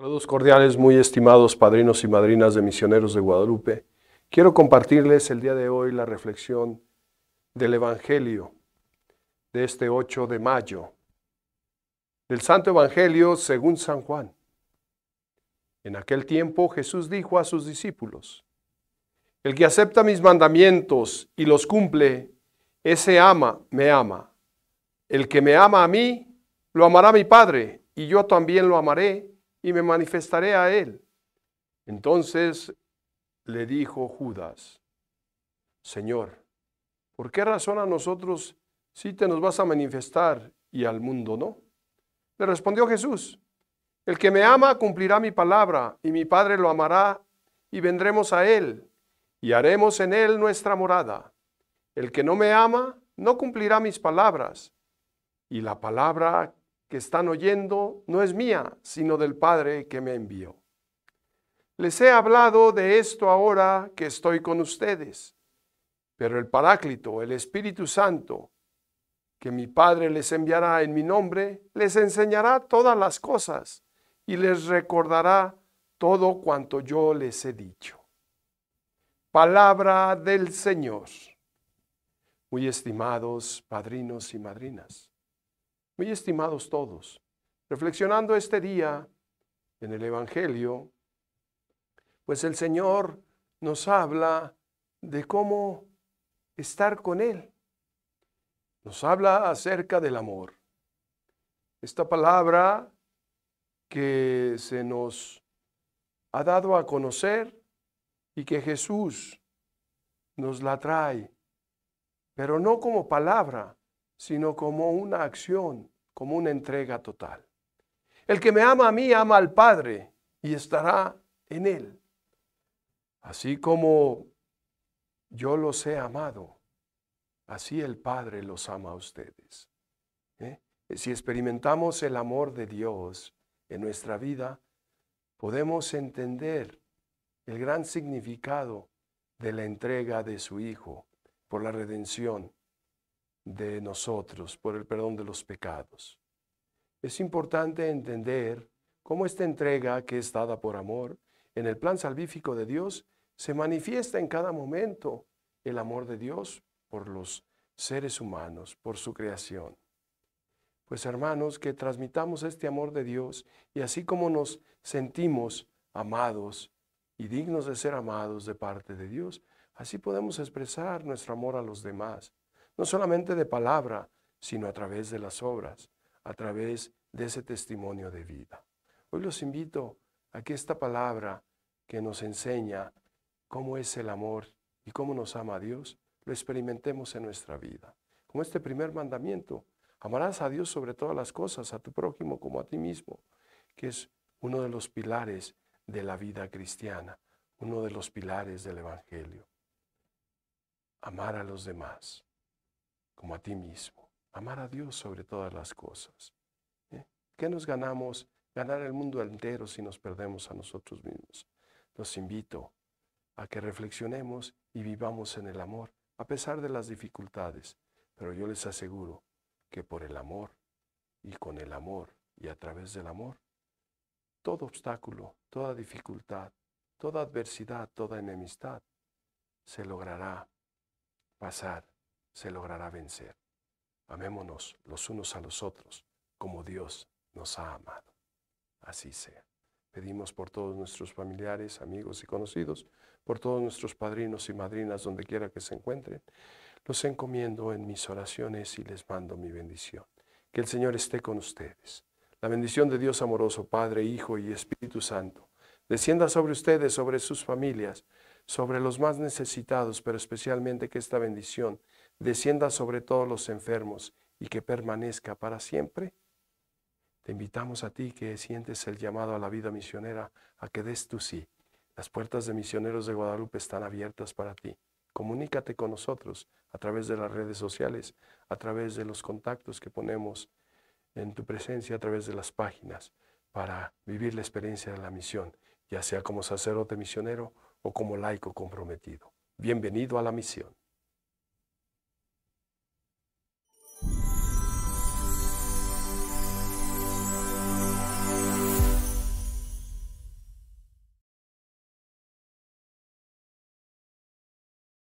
Saludos cordiales, muy estimados padrinos y madrinas de misioneros de Guadalupe. Quiero compartirles el día de hoy la reflexión del Evangelio de este 8 de mayo, del Santo Evangelio según San Juan. En aquel tiempo Jesús dijo a sus discípulos, El que acepta mis mandamientos y los cumple, ese ama, me ama. El que me ama a mí, lo amará mi Padre, y yo también lo amaré y me manifestaré a él. Entonces le dijo Judas, Señor, ¿por qué razón a nosotros si te nos vas a manifestar y al mundo no? Le respondió Jesús, el que me ama cumplirá mi palabra y mi Padre lo amará y vendremos a él y haremos en él nuestra morada. El que no me ama no cumplirá mis palabras y la palabra que están oyendo no es mía, sino del Padre que me envió. Les he hablado de esto ahora que estoy con ustedes, pero el Paráclito, el Espíritu Santo, que mi Padre les enviará en mi nombre, les enseñará todas las cosas y les recordará todo cuanto yo les he dicho. Palabra del Señor. Muy estimados padrinos y madrinas, muy estimados todos, reflexionando este día en el Evangelio, pues el Señor nos habla de cómo estar con Él. Nos habla acerca del amor. Esta palabra que se nos ha dado a conocer y que Jesús nos la trae, pero no como palabra, sino como una acción, como una entrega total. El que me ama a mí ama al Padre y estará en él. Así como yo los he amado, así el Padre los ama a ustedes. ¿Eh? Si experimentamos el amor de Dios en nuestra vida, podemos entender el gran significado de la entrega de su Hijo por la redención de nosotros por el perdón de los pecados. Es importante entender cómo esta entrega que es dada por amor en el plan salvífico de Dios se manifiesta en cada momento el amor de Dios por los seres humanos, por su creación. Pues hermanos, que transmitamos este amor de Dios y así como nos sentimos amados y dignos de ser amados de parte de Dios, así podemos expresar nuestro amor a los demás no solamente de palabra, sino a través de las obras, a través de ese testimonio de vida. Hoy los invito a que esta palabra que nos enseña cómo es el amor y cómo nos ama Dios, lo experimentemos en nuestra vida. Como este primer mandamiento, amarás a Dios sobre todas las cosas, a tu prójimo como a ti mismo, que es uno de los pilares de la vida cristiana, uno de los pilares del Evangelio. Amar a los demás como a ti mismo. Amar a Dios sobre todas las cosas. ¿Qué nos ganamos? Ganar el mundo entero si nos perdemos a nosotros mismos. Los invito a que reflexionemos y vivamos en el amor, a pesar de las dificultades. Pero yo les aseguro que por el amor y con el amor y a través del amor, todo obstáculo, toda dificultad, toda adversidad, toda enemistad, se logrará pasar se logrará vencer. Amémonos los unos a los otros como Dios nos ha amado. Así sea. Pedimos por todos nuestros familiares, amigos y conocidos, por todos nuestros padrinos y madrinas donde quiera que se encuentren. Los encomiendo en mis oraciones y les mando mi bendición. Que el Señor esté con ustedes. La bendición de Dios amoroso, Padre, Hijo y Espíritu Santo, descienda sobre ustedes, sobre sus familias, sobre los más necesitados, pero especialmente que esta bendición descienda sobre todos los enfermos y que permanezca para siempre? Te invitamos a ti que sientes el llamado a la vida misionera, a que des tu sí. Las puertas de misioneros de Guadalupe están abiertas para ti. Comunícate con nosotros a través de las redes sociales, a través de los contactos que ponemos en tu presencia, a través de las páginas, para vivir la experiencia de la misión, ya sea como sacerdote misionero o como laico comprometido. Bienvenido a la misión.